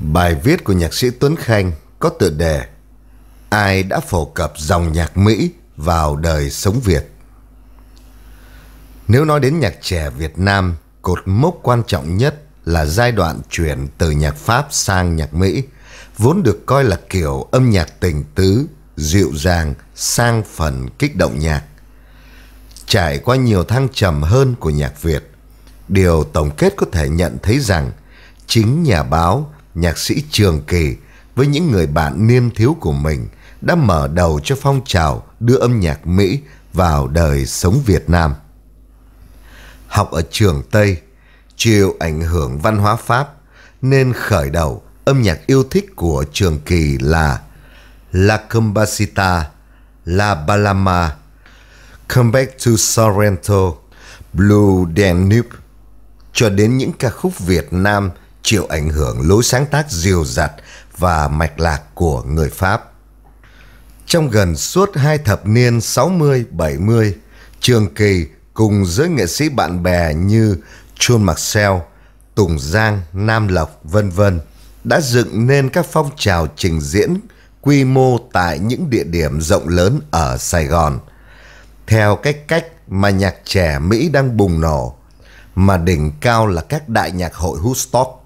Bài viết của nhạc sĩ Tuấn Khanh có tựa đề Ai đã phổ cập dòng nhạc Mỹ vào đời sống Việt? Nếu nói đến nhạc trẻ Việt Nam, cột mốc quan trọng nhất là giai đoạn chuyển từ nhạc Pháp sang nhạc Mỹ, vốn được coi là kiểu âm nhạc tình tứ, dịu dàng sang phần kích động nhạc. Trải qua nhiều thăng trầm hơn của nhạc Việt, điều tổng kết có thể nhận thấy rằng chính nhà báo nhạc sĩ Trường Kỳ với những người bạn niêm thiếu của mình đã mở đầu cho phong trào đưa âm nhạc Mỹ vào đời sống Việt Nam. Học ở trường Tây, chịu ảnh hưởng văn hóa Pháp nên khởi đầu âm nhạc yêu thích của Trường Kỳ là La Combasita, La Balama, Come Back to Sorrento, Blue Danube cho đến những ca khúc Việt Nam – chịu ảnh hưởng lối sáng tác diều dặt và mạch lạc của người Pháp. Trong gần suốt hai thập niên 60-70, Trường Kỳ cùng giới nghệ sĩ bạn bè như Chuan Marcel, Tùng Giang, Nam Lộc, vân vân đã dựng nên các phong trào trình diễn quy mô tại những địa điểm rộng lớn ở Sài Gòn. Theo cách cách mà nhạc trẻ Mỹ đang bùng nổ, mà đỉnh cao là các đại nhạc hội Woodstock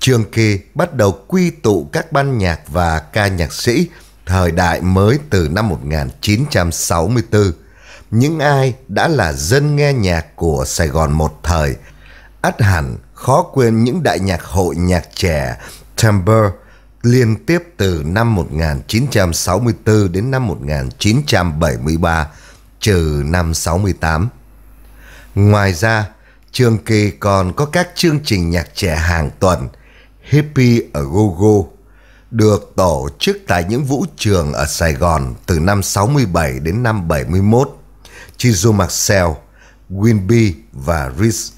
Trương Kỳ bắt đầu quy tụ các ban nhạc và ca nhạc sĩ thời đại mới từ năm 1964. Những ai đã là dân nghe nhạc của Sài Gòn một thời, ắt hẳn khó quên những đại nhạc hội nhạc trẻ Timbre liên tiếp từ năm 1964 đến năm 1973, trừ năm 68. Ngoài ra, Trường Kỳ còn có các chương trình nhạc trẻ hàng tuần Hippie ở Gogo được tổ chức tại những vũ trường ở Sài Gòn từ năm 67 đến năm 71, Chizu Marcel, Winby và Riz.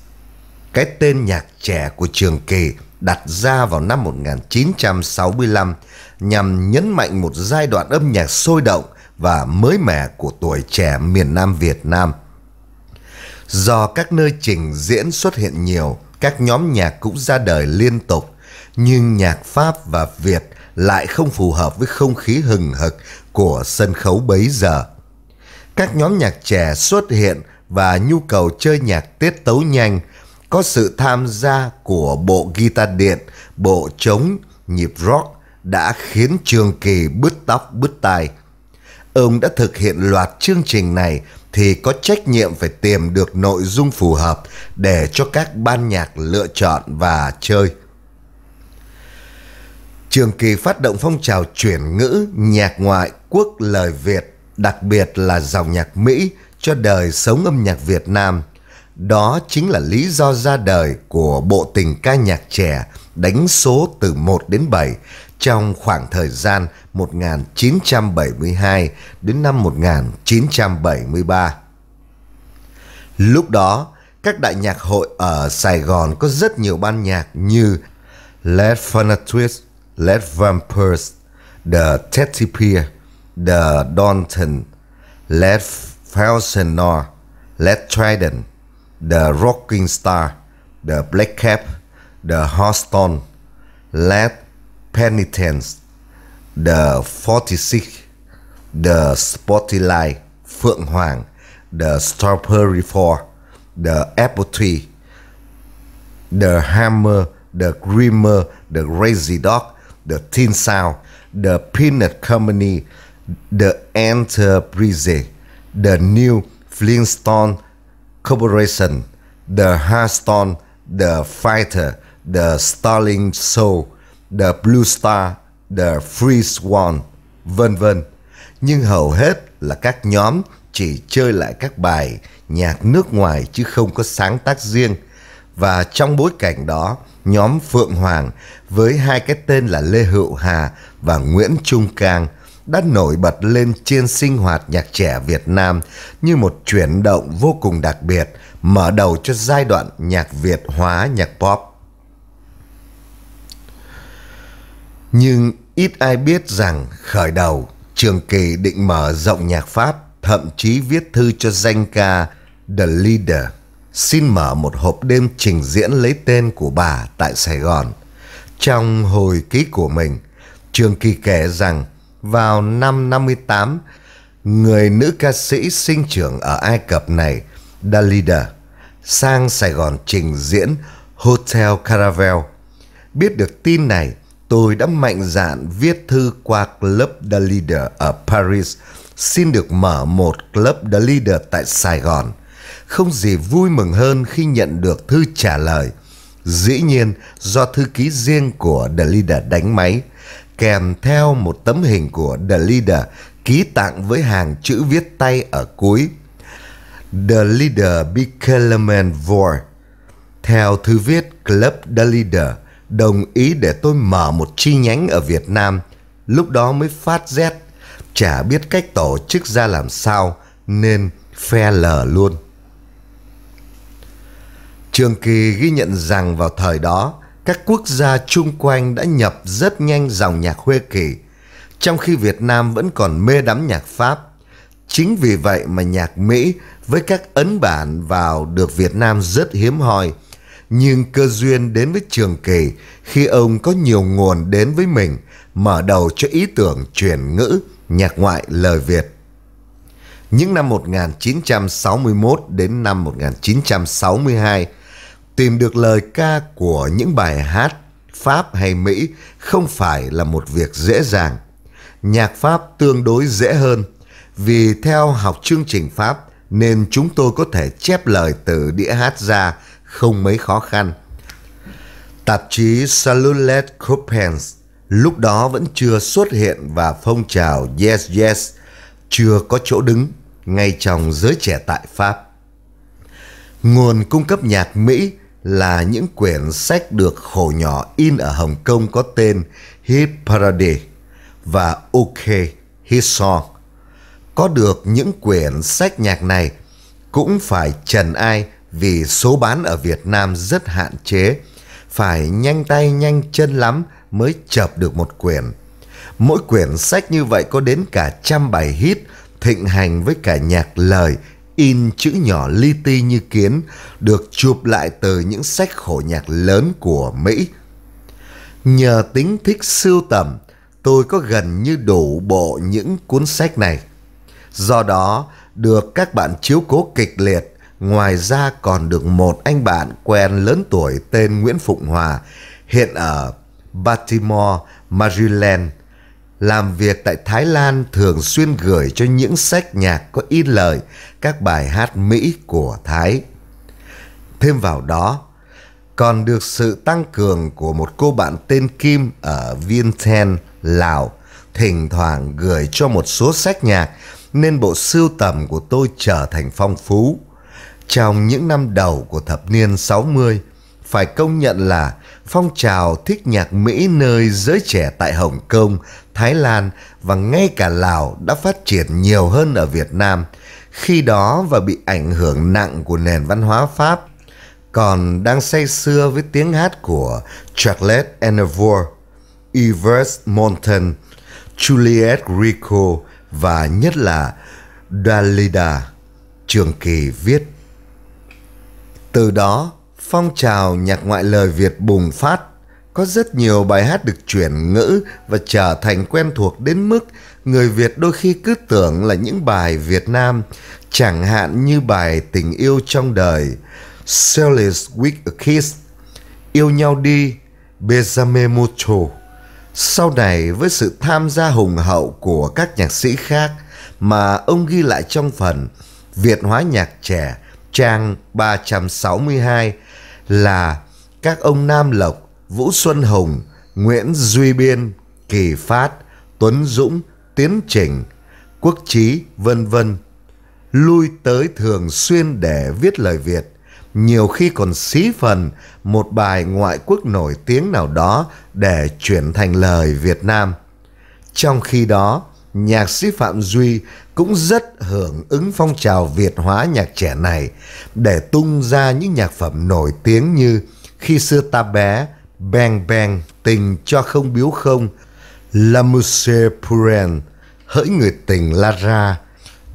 Cái tên nhạc trẻ của trường kỳ đặt ra vào năm 1965 nhằm nhấn mạnh một giai đoạn âm nhạc sôi động và mới mẻ của tuổi trẻ miền Nam Việt Nam. Do các nơi trình diễn xuất hiện nhiều, các nhóm nhạc cũng ra đời liên tục nhưng nhạc Pháp và Việt lại không phù hợp với không khí hừng hực của sân khấu bấy giờ. Các nhóm nhạc trẻ xuất hiện và nhu cầu chơi nhạc tiết tấu nhanh có sự tham gia của bộ guitar điện, bộ trống, nhịp rock đã khiến Trường Kỳ bứt tóc bứt tai. Ông đã thực hiện loạt chương trình này thì có trách nhiệm phải tìm được nội dung phù hợp để cho các ban nhạc lựa chọn và chơi. Trường Kỳ phát động phong trào chuyển ngữ nhạc ngoại quốc lời Việt, đặc biệt là dòng nhạc Mỹ cho đời sống âm nhạc Việt Nam. Đó chính là lý do ra đời của bộ tình ca nhạc trẻ đánh số từ 1 đến 7 trong khoảng thời gian 1972 đến năm 1973. Lúc đó, các đại nhạc hội ở Sài Gòn có rất nhiều ban nhạc như Led Fanatrice, Led Vampers, The Teddy Pier, The Dalton, Led Falconer, Led Trident, The Rocking Star, The Black Cap, The Hearthstone, Led Penitence, The 46, The Spotlight, Phượng Hoàng, The Strawberry Four, The Apple Tree, The Hammer, The Grimmer, The Crazy Dog, The Teen Sound, The Peanut Company, The Enterprise, The New Flintstone Corporation, The Hearthstone, The Fighter, The Starling Soul, The Blue Star, The Free Swan, vân vân. Nhưng hầu hết là các nhóm chỉ chơi lại các bài nhạc nước ngoài chứ không có sáng tác riêng. Và trong bối cảnh đó, nhóm Phượng Hoàng với hai cái tên là Lê Hữu Hà và Nguyễn Trung Cang đã nổi bật lên trên sinh hoạt nhạc trẻ Việt Nam như một chuyển động vô cùng đặc biệt, mở đầu cho giai đoạn nhạc Việt hóa nhạc pop. Nhưng ít ai biết rằng khởi đầu Trường Kỳ định mở rộng nhạc Pháp, thậm chí viết thư cho danh ca The Leader – xin mở một hộp đêm trình diễn lấy tên của bà tại Sài Gòn. Trong hồi ký của mình, Trương Kỳ kể rằng vào năm 58, người nữ ca sĩ sinh trưởng ở Ai Cập này, Dalida, sang Sài Gòn trình diễn Hotel Caravel. Biết được tin này, tôi đã mạnh dạn viết thư qua Club Dalida ở Paris xin được mở một Club Dalida tại Sài Gòn không gì vui mừng hơn khi nhận được thư trả lời. Dĩ nhiên do thư ký riêng của The Leader đánh máy, kèm theo một tấm hình của The Leader ký tặng với hàng chữ viết tay ở cuối. The Leader Bikeleman Vor Theo thư viết Club The Leader đồng ý để tôi mở một chi nhánh ở Việt Nam, lúc đó mới phát rét, chả biết cách tổ chức ra làm sao nên phe lờ luôn. Trường Kỳ ghi nhận rằng vào thời đó, các quốc gia chung quanh đã nhập rất nhanh dòng nhạc Huê Kỳ, trong khi Việt Nam vẫn còn mê đắm nhạc Pháp. Chính vì vậy mà nhạc Mỹ với các ấn bản vào được Việt Nam rất hiếm hoi. Nhưng cơ duyên đến với Trường Kỳ khi ông có nhiều nguồn đến với mình, mở đầu cho ý tưởng chuyển ngữ nhạc ngoại lời Việt. Những năm 1961 đến năm 1962, tìm được lời ca của những bài hát Pháp hay Mỹ không phải là một việc dễ dàng. Nhạc Pháp tương đối dễ hơn vì theo học chương trình Pháp nên chúng tôi có thể chép lời từ đĩa hát ra không mấy khó khăn. Tạp chí Salulet Coupens lúc đó vẫn chưa xuất hiện và phong trào Yes Yes chưa có chỗ đứng ngay trong giới trẻ tại Pháp. Nguồn cung cấp nhạc Mỹ là những quyển sách được khổ nhỏ in ở Hồng Kông có tên Hit Parade và OK Hit Song. Có được những quyển sách nhạc này cũng phải trần ai vì số bán ở Việt Nam rất hạn chế, phải nhanh tay nhanh chân lắm mới chập được một quyển. Mỗi quyển sách như vậy có đến cả trăm bài hit thịnh hành với cả nhạc lời, in chữ nhỏ li ti như kiến được chụp lại từ những sách khổ nhạc lớn của Mỹ. Nhờ tính thích sưu tầm, tôi có gần như đủ bộ những cuốn sách này. Do đó, được các bạn chiếu cố kịch liệt, ngoài ra còn được một anh bạn quen lớn tuổi tên Nguyễn Phụng Hòa, hiện ở Baltimore, Maryland làm việc tại Thái Lan thường xuyên gửi cho những sách nhạc có in lời các bài hát Mỹ của Thái. Thêm vào đó, còn được sự tăng cường của một cô bạn tên Kim ở viên Vientiane, Lào, thỉnh thoảng gửi cho một số sách nhạc nên bộ sưu tầm của tôi trở thành phong phú. Trong những năm đầu của thập niên 60, phải công nhận là phong trào thích nhạc Mỹ nơi giới trẻ tại Hồng Kông Thái Lan và ngay cả Lào đã phát triển nhiều hơn ở Việt Nam khi đó và bị ảnh hưởng nặng của nền văn hóa Pháp còn đang say sưa với tiếng hát của Charlotte Aznavour, Yves Montand, Juliet Rico và nhất là Dalida Trường Kỳ viết. Từ đó, phong trào nhạc ngoại lời Việt bùng phát có rất nhiều bài hát được chuyển ngữ và trở thành quen thuộc đến mức người Việt đôi khi cứ tưởng là những bài Việt Nam, chẳng hạn như bài Tình yêu trong đời, Sellis with a Kiss, Yêu nhau đi, Besame Mucho. Sau này với sự tham gia hùng hậu của các nhạc sĩ khác mà ông ghi lại trong phần Việt hóa nhạc trẻ trang 362 là các ông Nam Lộc Vũ Xuân Hùng, Nguyễn Duy Biên, Kỳ Phát, Tuấn Dũng, Tiến Trình, Quốc Chí, vân vân. Lui tới thường xuyên để viết lời Việt, nhiều khi còn xí phần một bài ngoại quốc nổi tiếng nào đó để chuyển thành lời Việt Nam. Trong khi đó, nhạc sĩ Phạm Duy cũng rất hưởng ứng phong trào Việt hóa nhạc trẻ này để tung ra những nhạc phẩm nổi tiếng như Khi xưa ta bé, bèn bèn tình cho không biếu không La Muse Puren hỡi người tình Lara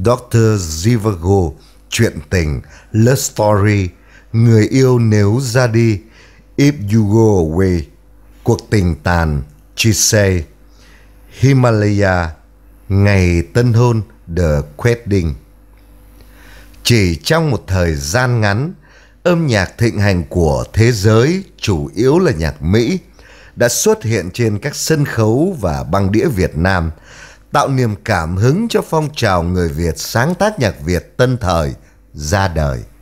Doctor Zivago chuyện tình The Story người yêu nếu ra đi If You Go Away cuộc tình tàn Chisei Himalaya ngày tân hôn The Wedding chỉ trong một thời gian ngắn âm nhạc thịnh hành của thế giới chủ yếu là nhạc Mỹ đã xuất hiện trên các sân khấu và băng đĩa Việt Nam, tạo niềm cảm hứng cho phong trào người Việt sáng tác nhạc Việt tân thời ra đời.